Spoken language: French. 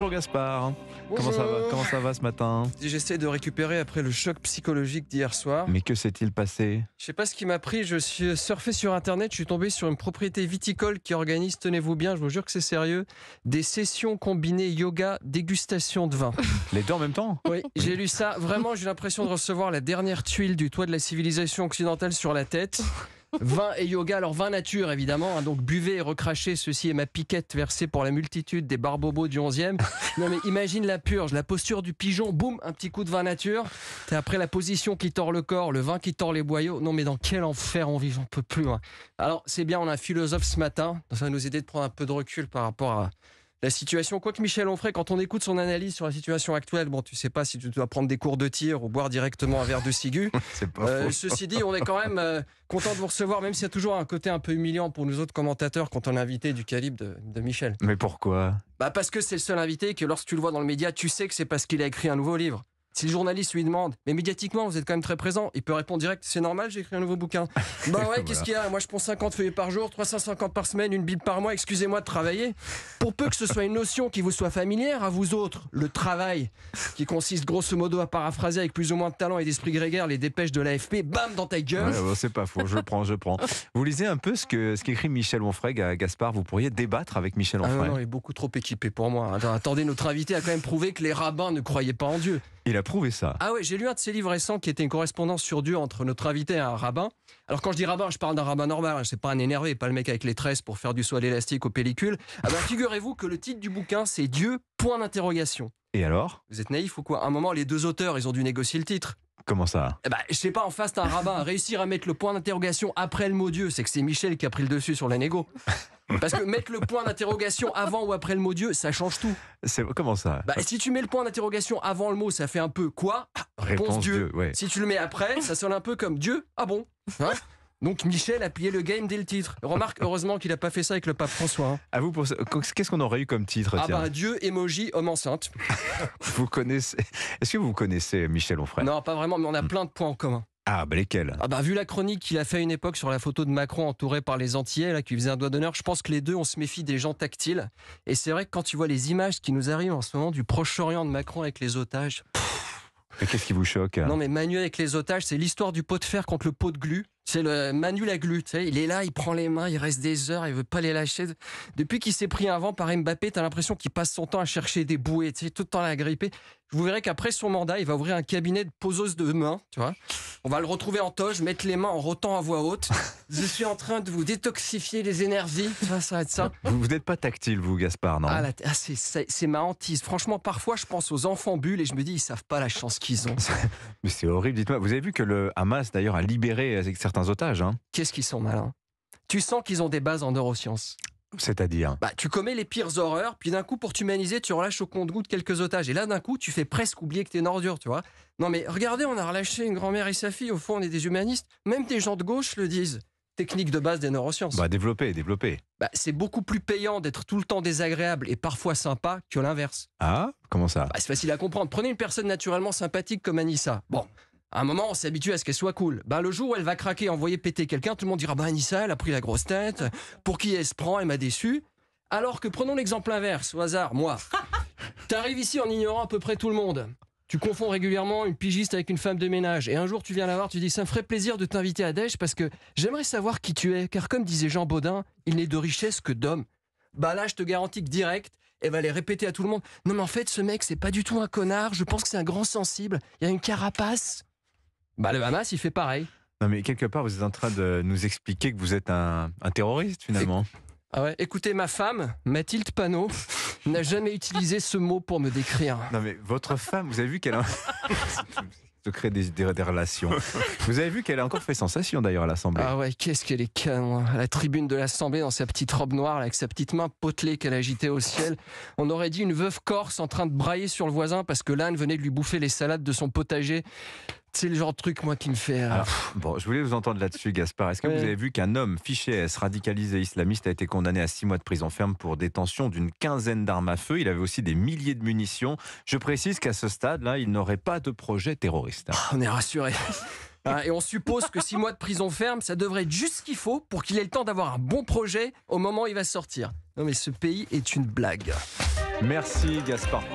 Bonjour Gaspard, Comment, ça va comment ça va ce matin J'essaie de récupérer après le choc psychologique d'hier soir. Mais que s'est-il passé Je sais pas ce qui m'a pris, je suis surfé sur internet, je suis tombé sur une propriété viticole qui organise, tenez-vous bien, je vous jure que c'est sérieux, des sessions combinées yoga, dégustation de vin. Les deux en même temps Oui, j'ai lu ça, vraiment j'ai l'impression de recevoir la dernière tuile du toit de la civilisation occidentale sur la tête. Vin et yoga, alors vin nature évidemment, hein. donc buvez et recrachez, ceci est ma piquette versée pour la multitude des barbobos du 11e. Non mais imagine la purge, la posture du pigeon, boum, un petit coup de vin nature, c'est après la position qui tord le corps, le vin qui tord les boyaux, non mais dans quel enfer on vit, j'en peux plus. loin. Hein. Alors c'est bien, on a un philosophe ce matin, ça va nous aider de prendre un peu de recul par rapport à, la situation. quoi que Michel Onfray, quand on écoute son analyse sur la situation actuelle, bon, tu sais pas si tu dois prendre des cours de tir ou boire directement un verre de cigu. pas euh, ceci dit, on est quand même euh, content de vous recevoir, même s'il y a toujours un côté un peu humiliant pour nous autres commentateurs quand on est invité du calibre de, de Michel. Mais pourquoi Bah parce que c'est le seul invité que lorsque tu le vois dans le média, tu sais que c'est parce qu'il a écrit un nouveau livre. Si le journaliste lui demande, mais médiatiquement, vous êtes quand même très présent, il peut répondre direct, c'est normal, j'ai écrit un nouveau bouquin. bah ouais, qu'est-ce qu'il y a Moi, je prends 50 feuilles par jour, 350 par semaine, une Bible par mois, excusez-moi de travailler. Pour peu que ce soit une notion qui vous soit familière à vous autres, le travail, qui consiste grosso modo à paraphraser avec plus ou moins de talent et d'esprit grégaire les dépêches de l'AFP, bam, dans ta gueule. c'est pas faux, je prends, je prends. Vous lisez un peu ce qu'écrit ce qu'écrit Michel Onfray, Gaspard, vous pourriez débattre avec Michel ah Onfray. non, il est beaucoup trop équipé pour moi. Hein. attendez, notre invité a quand même prouvé que les rabbins ne croyaient pas en Dieu. Il a prouvé ça. Ah ouais, j'ai lu un de ses livres récents qui était une correspondance sur Dieu entre notre invité et un rabbin. Alors quand je dis rabbin, je parle d'un rabbin normal, hein. c'est pas un énervé, pas le mec avec les tresses pour faire du soie élastique aux pellicules. Ah ben figurez-vous que le titre du bouquin c'est Dieu point d'interrogation. Et alors Vous êtes naïf ou quoi À un moment, les deux auteurs, ils ont dû négocier le titre. Comment ça eh ben, Je sais pas, en face, t'as un rabbin. Réussir à mettre le point d'interrogation après le mot Dieu, c'est que c'est Michel qui a pris le dessus sur la négo. Parce que mettre le point d'interrogation avant ou après le mot Dieu, ça change tout. C'est comment ça bah, Si tu mets le point d'interrogation avant le mot, ça fait un peu quoi ah, Réponse, Dieu. Si tu le mets après, ça sonne un peu comme Dieu. Ah bon hein donc Michel a plié le game dès le titre. Remarque, heureusement qu'il n'a pas fait ça avec le pape François. Hein. À vous pour qu'est-ce qu'on aurait eu comme titre ah bah, Dieu, émoji, homme enceinte. vous connaissez Est-ce que vous connaissez Michel Onfray Non, pas vraiment, mais on a plein de points en commun. Ah, bah lesquels ah bah, Vu la chronique qu'il a fait une époque sur la photo de Macron entouré par les Antillais, là, qui faisait un doigt d'honneur, je pense que les deux, on se méfie des gens tactiles. Et c'est vrai que quand tu vois les images qui nous arrivent en ce moment du Proche-Orient de Macron avec les otages. Qu'est-ce qui vous choque hein Non, mais Manu avec les otages, c'est l'histoire du pot de fer contre le pot de glu. C'est le Manu la glu, tu il est là, il prend les mains, il reste des heures, il veut pas les lâcher. Depuis qu'il s'est pris un vent par Mbappé, t'as l'impression qu'il passe son temps à chercher des bouées, tu tout le temps à la gripper. Vous verrez qu'après son mandat, il va ouvrir un cabinet de poseuse de mains, tu vois. On va le retrouver en toge, mettre les mains en rotant à voix haute. Je suis en train de vous détoxifier les énergies. Ça, ça. Vous n'êtes pas tactile, vous, Gaspard, non ah, ah C'est ma hantise. Franchement, parfois, je pense aux enfants bulles et je me dis, ils savent pas la chance qu'ils ont. Mais c'est horrible. Dites-moi, vous avez vu que le Hamas, d'ailleurs, a libéré avec euh, certains otages. Hein. Qu'est-ce qu'ils sont malins tu sens qu'ils ont des bases en neurosciences. C'est-à-dire bah, Tu commets les pires horreurs, puis d'un coup, pour t'humaniser, tu relâches au compte-goutte quelques otages. Et là, d'un coup, tu fais presque oublier que t'es une ordure, tu vois. Non, mais regardez, on a relâché une grand-mère et sa fille. Au fond, on est des humanistes. Même des gens de gauche le disent. Technique de base des neurosciences. Bah, développer, développer. Bah, c'est beaucoup plus payant d'être tout le temps désagréable et parfois sympa que l'inverse. Ah, comment ça bah, C'est facile à comprendre. Prenez une personne naturellement sympathique comme Anissa. Bon, à un moment, on s'habitue à ce qu'elle soit cool. Ben, le jour où elle va craquer, envoyer péter quelqu'un, tout le monde dira Ben, Anissa, elle a pris la grosse tête. Pour qui elle se prend Elle m'a déçu. Alors que prenons l'exemple inverse, au hasard, moi. T'arrives ici en ignorant à peu près tout le monde. Tu confonds régulièrement une pigiste avec une femme de ménage. Et un jour, tu viens la voir, tu dis Ça me ferait plaisir de t'inviter à Dèche parce que j'aimerais savoir qui tu es. Car comme disait Jean Baudin, il n'est de richesse que d'hommes. Bah ben là, je te garantis que direct, elle va les répéter à tout le monde. Non, mais en fait, ce mec, c'est pas du tout un connard. Je pense que c'est un grand sensible. Il y a une carapace. Bah, le Hamas, il fait pareil. Non, mais quelque part, vous êtes en train de nous expliquer que vous êtes un, terroriste, finalement. Ah ouais. Écoutez, ma femme, Mathilde Panot, n'a jamais utilisé ce mot pour me décrire. Non, mais votre femme, vous avez vu qu'elle a. de créer des, des, relations. Vous avez vu qu'elle a encore fait sensation d'ailleurs à l'Assemblée. Ah ouais, qu'est-ce qu'elle est canon. Hein. À la tribune de l'Assemblée, dans sa petite robe noire, avec sa petite main potelée qu'elle agitait au ciel, on aurait dit une veuve corse en train de brailler sur le voisin parce que l'âne venait de lui bouffer les salades de son potager. C'est le genre de truc, moi, qui me fait. Euh, ah, bon, je voulais vous entendre là-dessus, Gaspard. Est-ce que vous avez vu qu'un homme fiché S radicalisé islamiste a été condamné à six mois de prison ferme pour détention d'une quinzaine d'armes à feu Il avait aussi des milliers de munitions. Je précise qu'à ce stade-là, il n'aurait pas de projet terroriste. Hein. Ah, on est rassuré. Hein, et on suppose que six mois de prison ferme, ça devrait être juste ce qu'il faut pour qu'il ait le temps d'avoir un bon projet au moment où il va sortir. Non mais ce pays est une blague. Merci Gaspard.